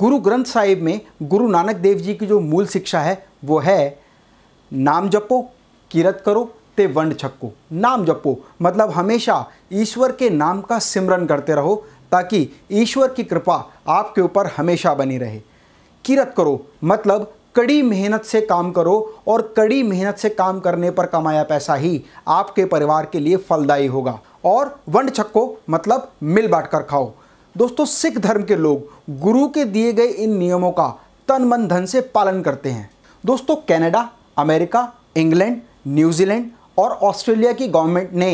गुरु ग्रंथ साहिब में गुरु नानक देव जी की जो मूल शिक्षा है वो है नाम जपो किरत करो ते वंड छक्को नाम जपो मतलब हमेशा ईश्वर के नाम का सिमरन करते रहो ताकि ईश्वर की कृपा आपके ऊपर हमेशा बनी रहे किरत करो मतलब कड़ी मेहनत से काम करो और कड़ी मेहनत से काम करने पर कमाया पैसा ही आपके परिवार के लिए फलदायी होगा और वंड छक्को मतलब मिल बांट कर खाओ दोस्तों सिख धर्म के लोग गुरु के दिए गए इन नियमों का तन मन धन से पालन करते हैं दोस्तों कनाडा अमेरिका इंग्लैंड न्यूजीलैंड और ऑस्ट्रेलिया की गवर्नमेंट ने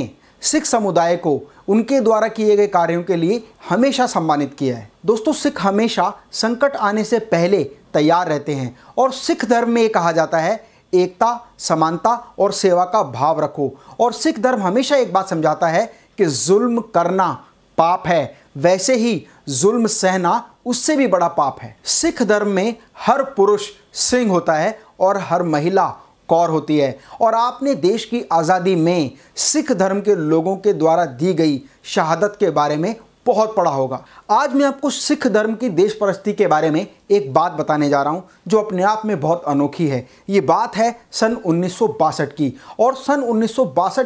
सिख समुदाय को उनके द्वारा किए गए कार्यों के लिए हमेशा सम्मानित किया है दोस्तों सिख हमेशा संकट आने से पहले तैयार रहते हैं और सिख धर्म में ये कहा जाता है एकता समानता और सेवा का भाव रखो और सिख धर्म हमेशा एक बात समझाता है कि जुल्म करना पाप है वैसे ही जुल्म सहना उससे भी बड़ा पाप है सिख धर्म में हर पुरुष सिंह होता है और हर महिला कौर होती है और आपने देश की आज़ादी में सिख धर्म के लोगों के द्वारा दी गई शहादत के बारे में बहुत पढ़ा होगा आज मैं आपको सिख धर्म की देश परस्ती के बारे में एक बात बताने जा रहा हूँ जो अपने आप में बहुत अनोखी है ये बात है सन उन्नीस की और सन उन्नीस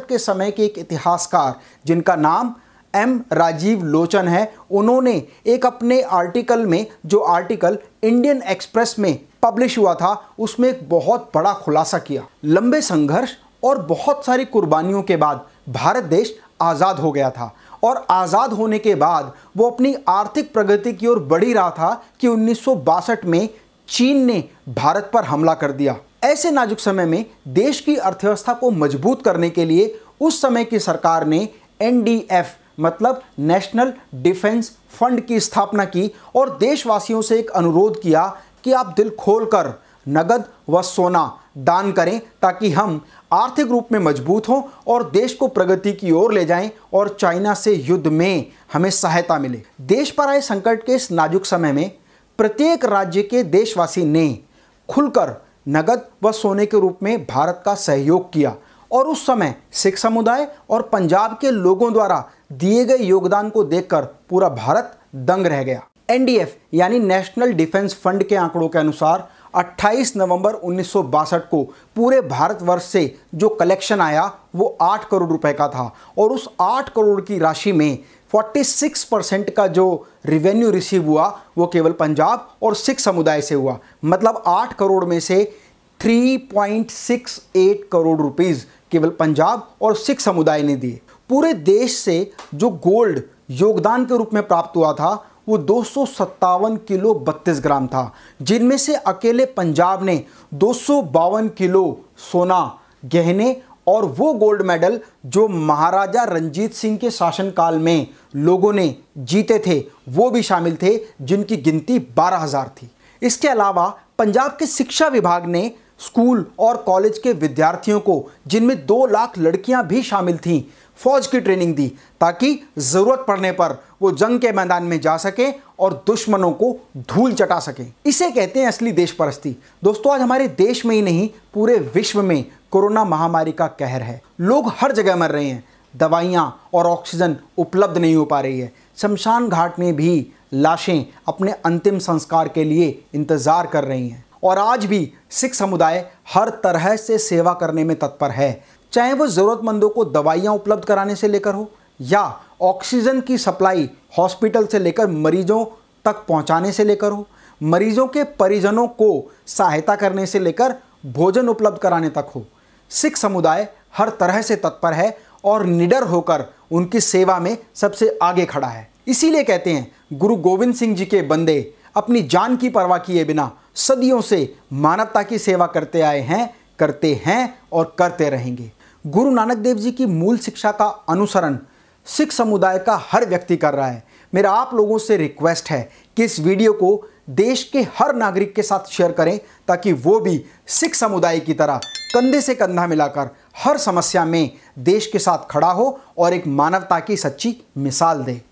के समय के एक इतिहासकार जिनका नाम एम राजीव लोचन है उन्होंने एक अपने आर्टिकल में जो आर्टिकल इंडियन एक्सप्रेस में पब्लिश हुआ था उसमें एक बहुत बड़ा खुलासा किया लंबे संघर्ष और बहुत सारी कुर्बानियों के बाद भारत देश आज़ाद हो गया था और आज़ाद होने के बाद वो अपनी आर्थिक प्रगति की ओर बढ़ी रहा था कि उन्नीस में चीन ने भारत पर हमला कर दिया ऐसे नाजुक समय में देश की अर्थव्यवस्था को मजबूत करने के लिए उस समय की सरकार ने एन मतलब नेशनल डिफेंस फंड की स्थापना की और देशवासियों से एक अनुरोध किया कि आप दिल खोलकर नगद व सोना दान करें ताकि हम आर्थिक रूप में मजबूत हों और देश को प्रगति की ओर ले जाएं और चाइना से युद्ध में हमें सहायता मिले देश पर आए संकट के इस नाजुक समय में प्रत्येक राज्य के देशवासी ने खुलकर नगद व सोने के रूप में भारत का सहयोग किया और उस समय सिख समुदाय और पंजाब के लोगों द्वारा दिए गए योगदान को देखकर पूरा भारत दंग रह गया एनडीएफ यानी नेशनल डिफेंस फंड के आंकड़ों के अनुसार 28 नवंबर उन्नीस को पूरे भारतवर्ष से जो कलेक्शन आया वो 8 करोड़ रुपए का था और उस 8 करोड़ की राशि में 46 परसेंट का जो रिवेन्यू रिसीव हुआ वो केवल पंजाब और सिख समुदाय से हुआ मतलब 8 करोड़ में से 3.68 करोड़ रुपीस केवल पंजाब और सिख समुदाय ने दिए पूरे देश से जो गोल्ड योगदान के रूप में प्राप्त हुआ था वो दो किलो 32 ग्राम था जिनमें से अकेले पंजाब ने दो किलो सोना गहने और वो गोल्ड मेडल जो महाराजा रंजीत सिंह के शासनकाल में लोगों ने जीते थे वो भी शामिल थे जिनकी गिनती 12000 थी इसके अलावा पंजाब के शिक्षा विभाग ने स्कूल और कॉलेज के विद्यार्थियों को जिनमें दो लाख लड़कियां भी शामिल थीं फौज की ट्रेनिंग दी ताकि ज़रूरत पड़ने पर वो जंग के मैदान में जा सके और दुश्मनों को धूल चटा सके इसे कहते हैं असली देश परस्ती दोस्तों आज हमारे देश में ही नहीं पूरे विश्व में कोरोना महामारी का कहर है लोग हर जगह मर रहे हैं दवाइयाँ और ऑक्सीजन उपलब्ध नहीं हो पा रही है शमशान घाट में भी लाशें अपने अंतिम संस्कार के लिए इंतज़ार कर रही हैं और आज भी सिख समुदाय हर तरह से सेवा करने में तत्पर है चाहे वो ज़रूरतमंदों को दवाइयाँ उपलब्ध कराने से लेकर हो या ऑक्सीजन की सप्लाई हॉस्पिटल से लेकर मरीजों तक पहुँचाने से लेकर हो मरीजों के परिजनों को सहायता करने से लेकर भोजन उपलब्ध कराने तक हो सिख समुदाय हर तरह से तत्पर है और निडर होकर उनकी सेवा में सबसे आगे खड़ा है इसीलिए कहते हैं गुरु गोविंद सिंह जी के बंदे अपनी जान की परवाह किए बिना सदियों से मानवता की सेवा करते आए हैं करते हैं और करते रहेंगे गुरु नानक देव जी की मूल शिक्षा का अनुसरण सिख समुदाय का हर व्यक्ति कर रहा है मेरा आप लोगों से रिक्वेस्ट है कि इस वीडियो को देश के हर नागरिक के साथ शेयर करें ताकि वो भी सिख समुदाय की तरह कंधे से कंधा मिलाकर हर समस्या में देश के साथ खड़ा हो और एक मानवता की सच्ची मिसाल दे